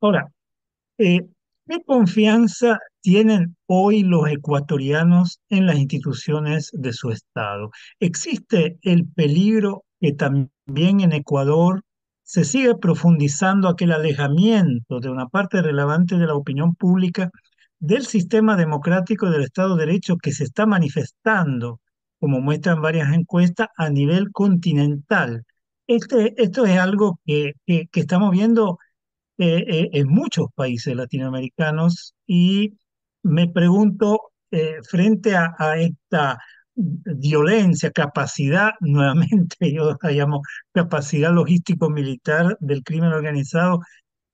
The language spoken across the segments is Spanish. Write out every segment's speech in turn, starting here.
Ahora, eh, ¿qué confianza tienen hoy los ecuatorianos en las instituciones de su Estado? ¿Existe el peligro que también en Ecuador se sigue profundizando aquel alejamiento de una parte relevante de la opinión pública del sistema democrático del Estado de Derecho que se está manifestando, como muestran varias encuestas, a nivel continental? Este, esto es algo que, que estamos viendo eh, eh, en muchos países latinoamericanos y me pregunto, eh, frente a, esta violencia, capacidad, nuevamente yo la llamo capacidad logístico-militar del crimen organizado,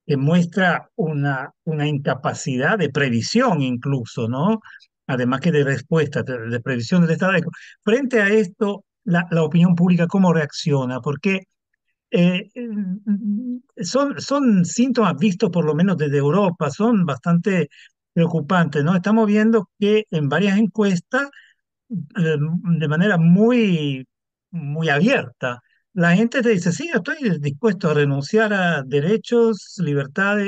que muestra una, una incapacidad de previsión incluso, ¿no? Además que de respuesta, de, previsión del Estado. Frente a esto, la, la, opinión pública, ¿cómo reacciona? Porque eh, eh, son, son síntomas vistos por lo menos desde Europa, son bastante preocupantes, ¿no? Estamos viendo que en varias encuestas, em, de manera muy, muy abierta, la gente te dice, sí, estoy dispuesto a renunciar a derechos, libertades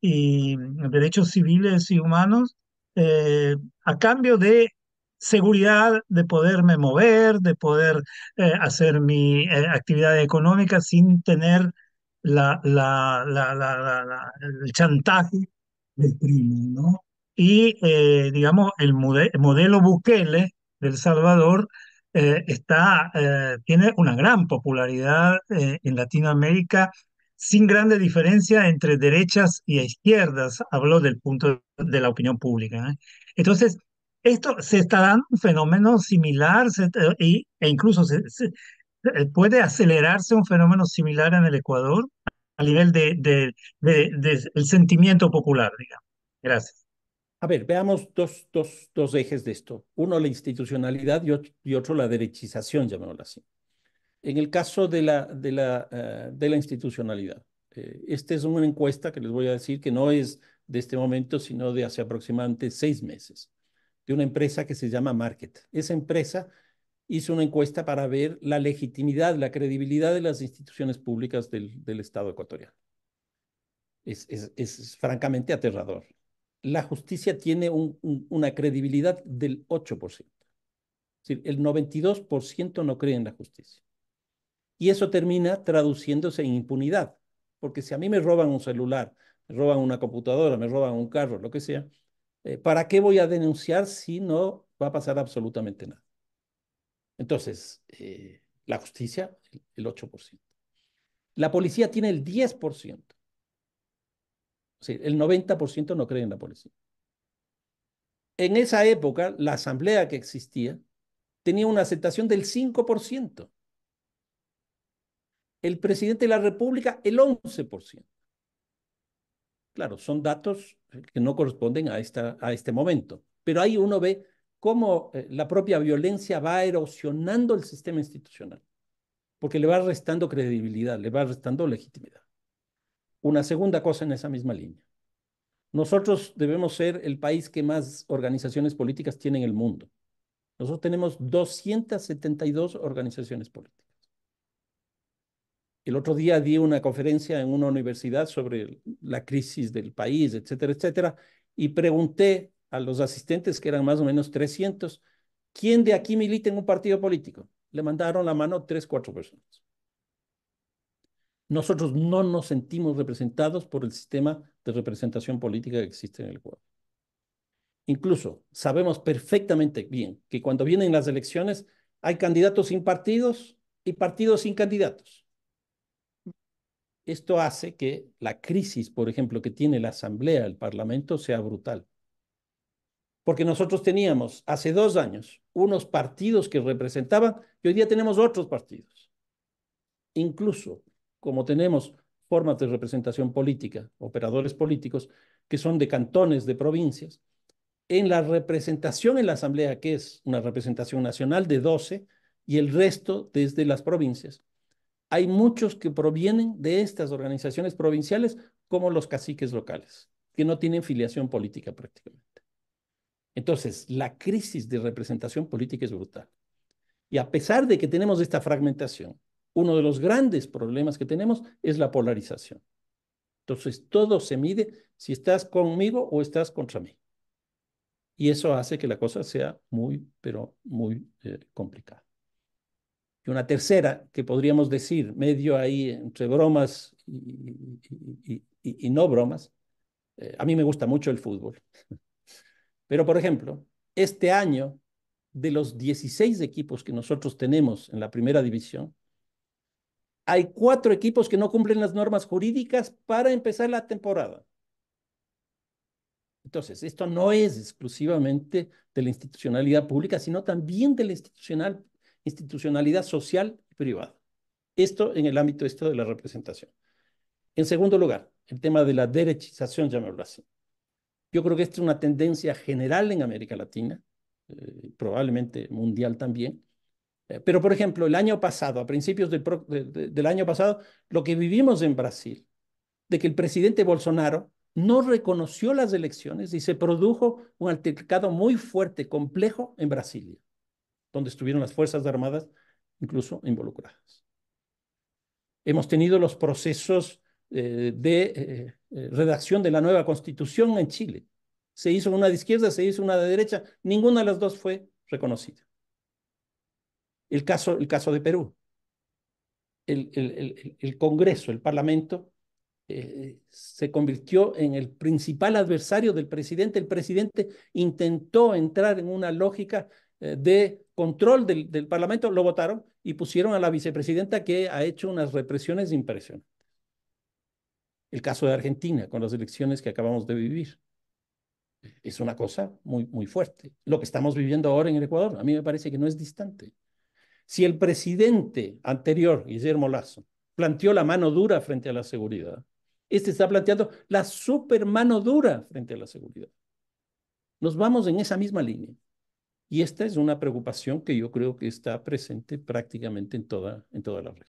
y, derechos civiles y humanos eh, a cambio de seguridad de poderme mover, de poder eh, hacer mi eh, actividad económica sin tener la, el chantaje del crimen, ¿no? Y, eh, digamos, el modelo Bukele del Salvador está, tiene una gran popularidad en Latinoamérica sin grande diferencia entre derechas y izquierdas, habló del punto de la opinión pública. Entonces, esto se está dando un fenómeno similar e, incluso eh, puede acelerarse un fenómeno similar en el Ecuador a nivel del de, de, sentimiento popular, digamos. Gracias. A ver, veamos dos, dos, dos ejes de esto. Uno, la institucionalidad y otro, la derechización, llamémoslo así. En el caso de la, de la, eh, de la institucionalidad, eh, esta es una encuesta que les voy a decir que no es de este momento, sino de hace aproximadamente seis meses de una empresa que se llama Market. Esa empresa hizo una encuesta para ver la legitimidad, la credibilidad de las instituciones públicas del, Estado ecuatoriano. Es, francamente aterrador. La justicia tiene una credibilidad del 8%. Es decir, el 92% no cree en la justicia. Y eso termina traduciéndose en impunidad, porque si a mí me roban un celular, me roban una computadora, me roban un carro, lo que sea, eh, ¿para qué voy a denunciar si no va a pasar absolutamente nada? Entonces, eh, la justicia, el 8%. La policía tiene el 10%. O el 90% no cree en la policía. En esa época, la asamblea que existía tenía una aceptación del 5%. El presidente de la República, el 11%. Claro, son datos que no corresponden a, esta, a este momento. Pero ahí uno ve cómo eh, la propia violencia va erosionando el sistema institucional, porque le va restando credibilidad, le va restando legitimidad. Una segunda cosa en esa misma línea. Nosotros debemos ser el país que más organizaciones políticas tiene en el mundo. Nosotros tenemos 272 organizaciones políticas. El otro día di una conferencia en una universidad sobre la crisis del país, etcétera, etcétera, y pregunté a los asistentes, que eran más o menos 300, ¿quién de aquí milita en un partido político? Le mandaron la mano tres, cuatro personas. Nosotros no nos sentimos representados por el sistema de representación política que existe en el Ecuador. Incluso sabemos perfectamente bien que cuando vienen las elecciones hay candidatos sin partidos y partidos sin candidatos esto hace que la crisis, por ejemplo, que tiene la Asamblea, el Parlamento, sea brutal. Porque nosotros teníamos hace dos años unos partidos que representaban y hoy día tenemos otros partidos. Incluso como tenemos formas de representación política, operadores políticos, que son de cantones, de provincias, en la representación en la Asamblea, que es una representación nacional de 12, y el resto desde las provincias. Hay muchos que provienen de estas organizaciones provinciales, como los caciques locales, que no tienen filiación política prácticamente. Entonces, la crisis de representación política es brutal. Y a pesar de que tenemos esta fragmentación, uno de los grandes problemas que tenemos es la polarización. Entonces, todo se mide si estás conmigo o estás contra mí. Y eso hace que la cosa sea muy, pero muy eh, complicada y una tercera que podríamos decir, medio ahí entre bromas y, no bromas. Eh, a mí me gusta mucho el fútbol. Pero, por ejemplo, este año, de los 16 equipos que nosotros tenemos en la primera división, hay cuatro equipos que no cumplen las normas jurídicas para empezar la temporada. Entonces, esto no es exclusivamente de la institucionalidad pública, sino también de la institucional, institucionalidad social y privada. Esto en el ámbito esto de la representación. En segundo lugar, el tema de la derechización, llamémoslo así. Yo creo que esta es una tendencia general en América Latina, eh, probablemente mundial también. Eh, pero, por ejemplo, el año pasado, a principios del, del año pasado, lo que vivimos en Brasil, de que el presidente Bolsonaro no reconoció las elecciones y se produjo un altercado muy fuerte, complejo en Brasilia donde estuvieron las Fuerzas Armadas incluso involucradas. Hemos tenido los procesos eh, de eh, eh, redacción de la nueva constitución en Chile. Se hizo una de izquierda, se hizo una de derecha, ninguna de las dos fue reconocida. El caso, el caso de Perú. El, el, Congreso, el Parlamento, se convirtió en el principal adversario del presidente. El presidente intentó entrar en una lógica de control del, del Parlamento, lo votaron y pusieron a la vicepresidenta que ha hecho unas represiones impresionantes. El caso de Argentina con las elecciones que acabamos de vivir. Es una cosa muy, muy fuerte. Lo que estamos viviendo ahora en el Ecuador, a mí me parece que no es distante. Si el presidente anterior, Guillermo Lazo, planteó la mano dura frente a la seguridad, este está planteando la super mano dura frente a la seguridad. Nos vamos en esa misma línea. Y esta es una preocupación que yo creo que está presente prácticamente en toda, en toda la red.